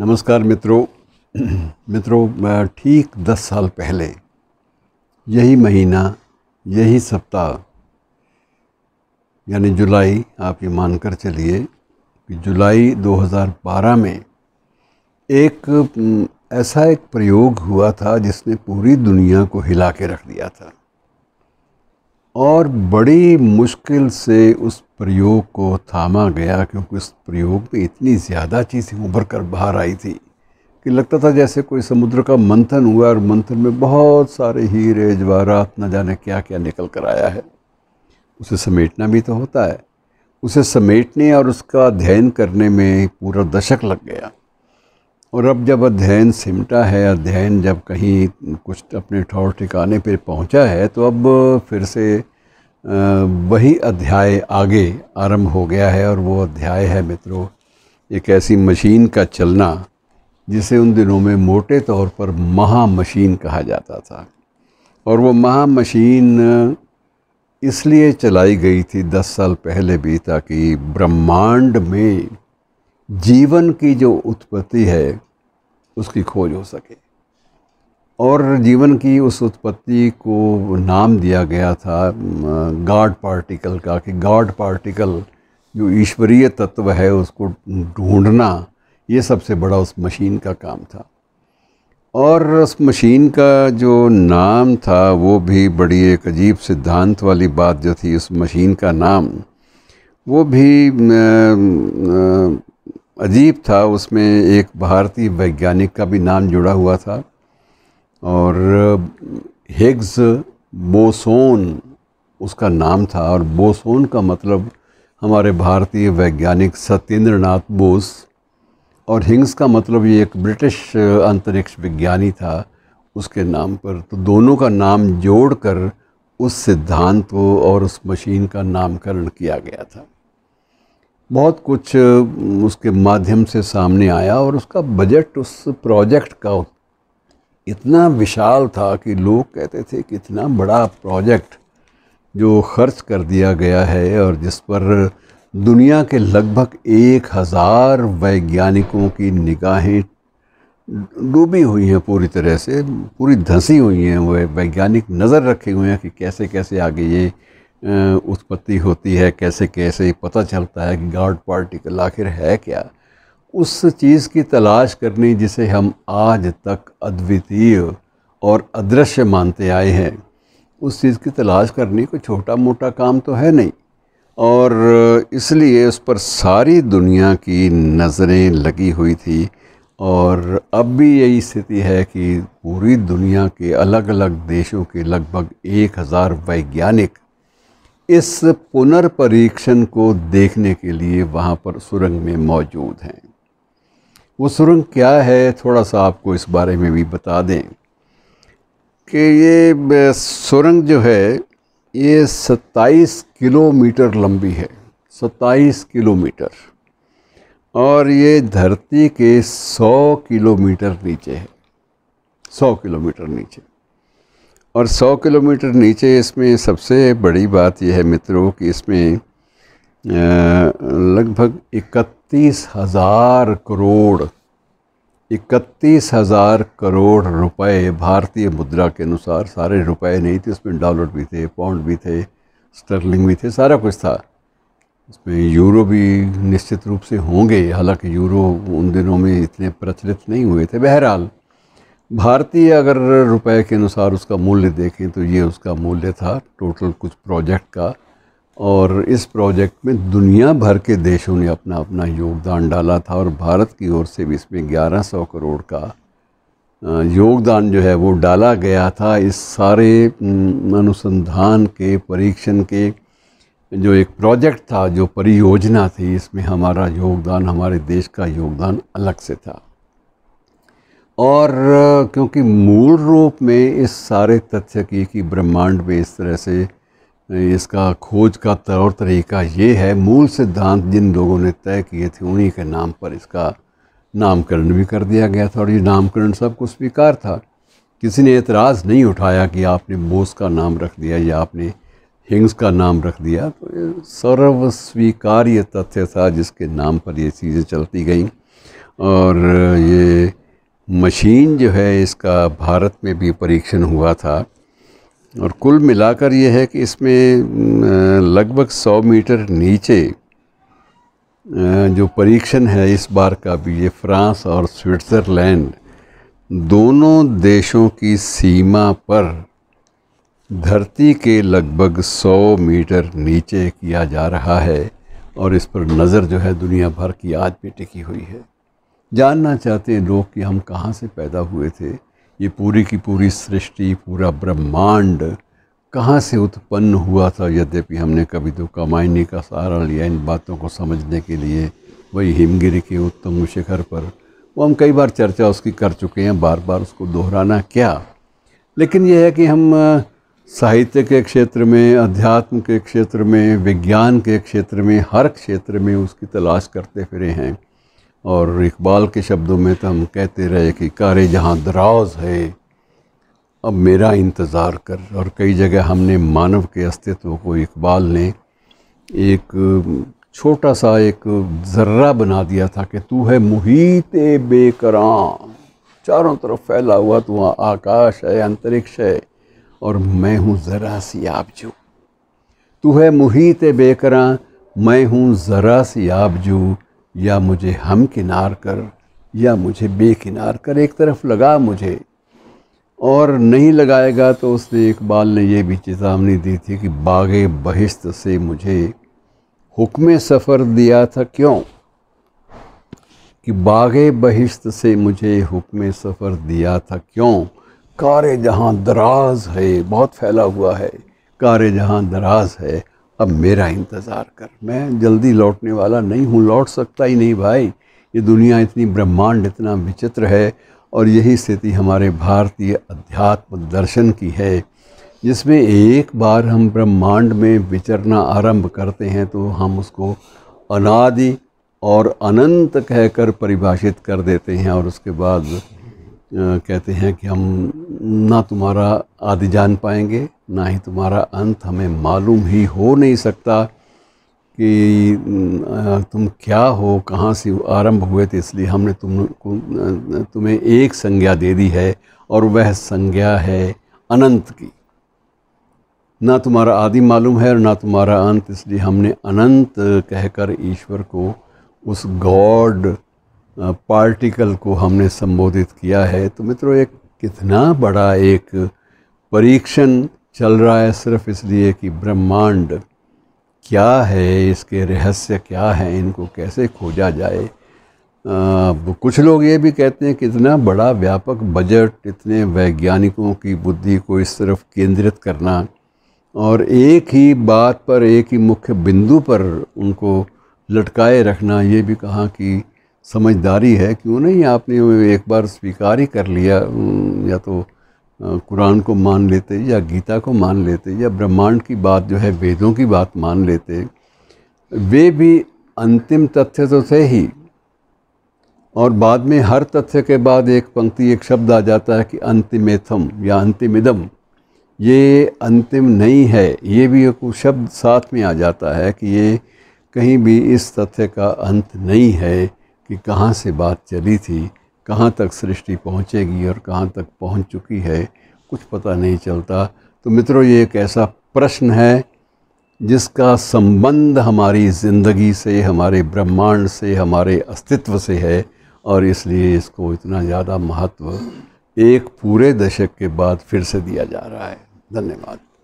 नमस्कार मित्रों मित्रों ठीक दस साल पहले यही महीना यही सप्ताह यानी जुलाई आप ये मान कर चलिए कि जुलाई 2012 में एक ऐसा एक प्रयोग हुआ था जिसने पूरी दुनिया को हिला के रख दिया था और बड़ी मुश्किल से उस प्रयोग को थामा गया क्योंकि उस प्रयोग में इतनी ज़्यादा चीज़ें उभर कर बाहर आई थी कि लगता था जैसे कोई समुद्र का मंथन हुआ और मंथन में बहुत सारे हीरे जवाहरात न जाने क्या क्या निकल कर आया है उसे समेटना भी तो होता है उसे समेटने और उसका अध्ययन करने में पूरा दशक लग गया और अब जब अध्ययन सिमटा है अध्ययन जब कहीं कुछ अपने ठौर ठिकाने पर पहुंचा है तो अब फिर से वही अध्याय आगे आरंभ हो गया है और वो अध्याय है मित्रों एक ऐसी मशीन का चलना जिसे उन दिनों में मोटे तौर पर महा मशीन कहा जाता था और वो महा मशीन इसलिए चलाई गई थी दस साल पहले भी ताकि ब्रह्मांड में जीवन की जो उत्पत्ति है उसकी खोज हो सके और जीवन की उस उत्पत्ति को नाम दिया गया था गॉड पार्टिकल का कि गॉड पार्टिकल जो ईश्वरीय तत्व है उसको ढूंढना ये सबसे बड़ा उस मशीन का काम था और उस मशीन का जो नाम था वो भी बड़ी एक अजीब सिद्धांत वाली बात जो थी उस मशीन का नाम वो भी आ, आ, अजीब था उसमें एक भारतीय वैज्ञानिक का भी नाम जुड़ा हुआ था और हिग्स बोसोन उसका नाम था और बोसोन का मतलब हमारे भारतीय वैज्ञानिक सत्येंद्र नाथ बोस और हिंग्स का मतलब ये एक ब्रिटिश अंतरिक्ष विज्ञानी था उसके नाम पर तो दोनों का नाम जोड़कर उस सिद्धांत को और उस मशीन का नामकरण किया गया था बहुत कुछ उसके माध्यम से सामने आया और उसका बजट उस प्रोजेक्ट का इतना विशाल था कि लोग कहते थे कि इतना बड़ा प्रोजेक्ट जो खर्च कर दिया गया है और जिस पर दुनिया के लगभग एक हज़ार वैज्ञानिकों की निगाहें डूबी हुई हैं पूरी तरह से पूरी धंसी हुई हैं वह वैज्ञानिक नज़र रखे हुए हैं कि कैसे कैसे आगे ये उत्पत्ति होती है कैसे कैसे पता चलता है कि गॉड पार्टिकल आखिर है क्या उस चीज़ की तलाश करनी जिसे हम आज तक अद्वितीय और अदृश्य मानते आए हैं उस चीज़ की तलाश करनी कोई छोटा मोटा काम तो है नहीं और इसलिए उस पर सारी दुनिया की नज़रें लगी हुई थी और अब भी यही स्थिति है कि पूरी दुनिया के अलग अलग देशों के लगभग एक हज़ार वैज्ञानिक इस पुनर्परीक्षण को देखने के लिए वहाँ पर सुरंग में मौजूद हैं वो सुरंग क्या है थोड़ा सा आपको इस बारे में भी बता दें कि ये सुरंग जो है ये 27 किलोमीटर लंबी है 27 किलोमीटर और ये धरती के 100 किलोमीटर नीचे है 100 किलोमीटर नीचे और 100 किलोमीटर नीचे इसमें सबसे बड़ी बात यह है मित्रों कि इसमें लगभग इकतीस हज़ार करोड़ इकतीस हज़ार करोड़ रुपए भारतीय मुद्रा के अनुसार सारे रुपए नहीं थे उसमें डॉलर भी थे पाउंड भी थे स्टर्लिंग भी थे सारा कुछ था उसमें यूरो भी निश्चित रूप से होंगे हालांकि यूरो उन दिनों में इतने प्रचलित नहीं हुए थे बहरहाल भारतीय अगर रुपए के अनुसार उसका मूल्य देखें तो ये उसका मूल्य था टोटल कुछ प्रोजेक्ट का और इस प्रोजेक्ट में दुनिया भर के देशों ने अपना अपना योगदान डाला था और भारत की ओर से भी इसमें 1100 करोड़ का योगदान जो है वो डाला गया था इस सारे अनुसंधान के परीक्षण के जो एक प्रोजेक्ट था जो परियोजना थी इसमें हमारा योगदान हमारे देश का योगदान अलग से था और क्योंकि मूल रूप में इस सारे तथ्य की कि ब्रह्मांड में इस तरह से इसका खोज का तौर तरीका ये है मूल सिद्धांत जिन लोगों ने तय किए थे उन्हीं के नाम पर इसका नामकरण भी कर दिया गया था और ये नामकरण सबको स्वीकार था किसी ने एतराज़ नहीं उठाया कि आपने बोस का नाम रख दिया या आपने हिंग्स का नाम रख दिया तो ये सर्वस्वीकार्य तथ्य था जिसके नाम पर ये चीज़ें चलती गई और ये मशीन जो है इसका भारत में भी परीक्षण हुआ था और कुल मिलाकर यह है कि इसमें लगभग 100 मीटर नीचे जो परीक्षण है इस बार का भी ये फ्रांस और स्विट्ज़रलैंड दोनों देशों की सीमा पर धरती के लगभग 100 मीटर नीचे किया जा रहा है और इस पर नज़र जो है दुनिया भर की आज भी टिकी हुई है जानना चाहते हैं लोग कि हम कहाँ से पैदा हुए थे ये पूरी की पूरी सृष्टि पूरा ब्रह्मांड कहाँ से उत्पन्न हुआ था यद्यपि हमने कभी तो कमायनी का सहारा लिया इन बातों को समझने के लिए वही हिमगिरी के उत्तम शिखर पर वो हम कई बार चर्चा उसकी कर चुके हैं बार बार उसको दोहराना क्या लेकिन यह है कि हम साहित्य के क्षेत्र में अध्यात्म के क्षेत्र में विज्ञान के क्षेत्र में हर क्षेत्र में उसकी तलाश करते फिरे हैं और इकबाल के शब्दों में तो हम कहते रहे कि कार जहाँ दराज है अब मेरा इंतज़ार कर और कई जगह हमने मानव के अस्तित्व को इकबाल ने एक छोटा सा एक ज़र्रा बना दिया था कि तू है मुहित बेकरां चारों तरफ फैला हुआ तू आकाश है अंतरिक्ष है और मैं हूँ ज़रा सी आबजू तू है मुहित बेकरां मैं हूँ ज़रा सी आबजू या मुझे हम किनार कर या मुझे बेकिनार कर एक तरफ लगा मुझे और नहीं लगाएगा तो उसने इकबाल ने यह भी चेतावनी दी थी कि बाग बहिश्त से मुझे हुक्म सफ़र दिया था क्यों कि बाग बहिश्त से मुझे हुक्म सफ़र दिया था क्यों कार जहाँ दराज है बहुत फैला हुआ है कार जहाँ दराज है अब मेरा इंतज़ार कर मैं जल्दी लौटने वाला नहीं हूँ लौट सकता ही नहीं भाई ये दुनिया इतनी ब्रह्मांड इतना विचित्र है और यही स्थिति हमारे भारतीय अध्यात्म दर्शन की है जिसमें एक बार हम ब्रह्मांड में विचरना आरंभ करते हैं तो हम उसको अनादि और अनंत कहकर परिभाषित कर देते हैं और उसके बाद कहते हैं कि हम ना तुम्हारा आदि जान पाएंगे ना ही तुम्हारा अंत हमें मालूम ही हो नहीं सकता कि तुम क्या हो कहाँ से आरंभ हुए थे इसलिए हमने तुम तुम्हें एक संज्ञा दे दी है और वह संज्ञा है अनंत की ना तुम्हारा आदि मालूम है और ना तुम्हारा अंत इसलिए हमने अनंत कहकर ईश्वर को उस गॉड पार्टिकल को हमने संबोधित किया है तो मित्रों एक कितना बड़ा एक परीक्षण चल रहा है सिर्फ इसलिए कि ब्रह्मांड क्या है इसके रहस्य क्या है इनको कैसे खोजा जाए आ, कुछ लोग ये भी कहते हैं कि इतना बड़ा व्यापक बजट इतने वैज्ञानिकों की बुद्धि को इस तरफ केंद्रित करना और एक ही बात पर एक ही मुख्य बिंदु पर उनको लटकाए रखना ये भी कहा कि समझदारी है क्यों नहीं आपने एक बार स्वीकार ही कर लिया या तो कुरान को मान लेते या गीता को मान लेते या ब्रह्मांड की बात जो है वेदों की बात मान लेते वे भी अंतिम तथ्य तो थे ही और बाद में हर तथ्य के बाद एक पंक्ति एक शब्द आ जाता है कि अंतिमेथम या अंतिमिदम ये अंतिम नहीं है ये भी एक शब्द साथ में आ जाता है कि ये कहीं भी इस तथ्य का अंत नहीं है कि कहाँ से बात चली थी कहाँ तक सृष्टि पहुँचेगी और कहाँ तक पहुँच चुकी है कुछ पता नहीं चलता तो मित्रों ये एक ऐसा प्रश्न है जिसका संबंध हमारी ज़िंदगी से हमारे ब्रह्मांड से हमारे अस्तित्व से है और इसलिए इसको इतना ज़्यादा महत्व एक पूरे दशक के बाद फिर से दिया जा रहा है धन्यवाद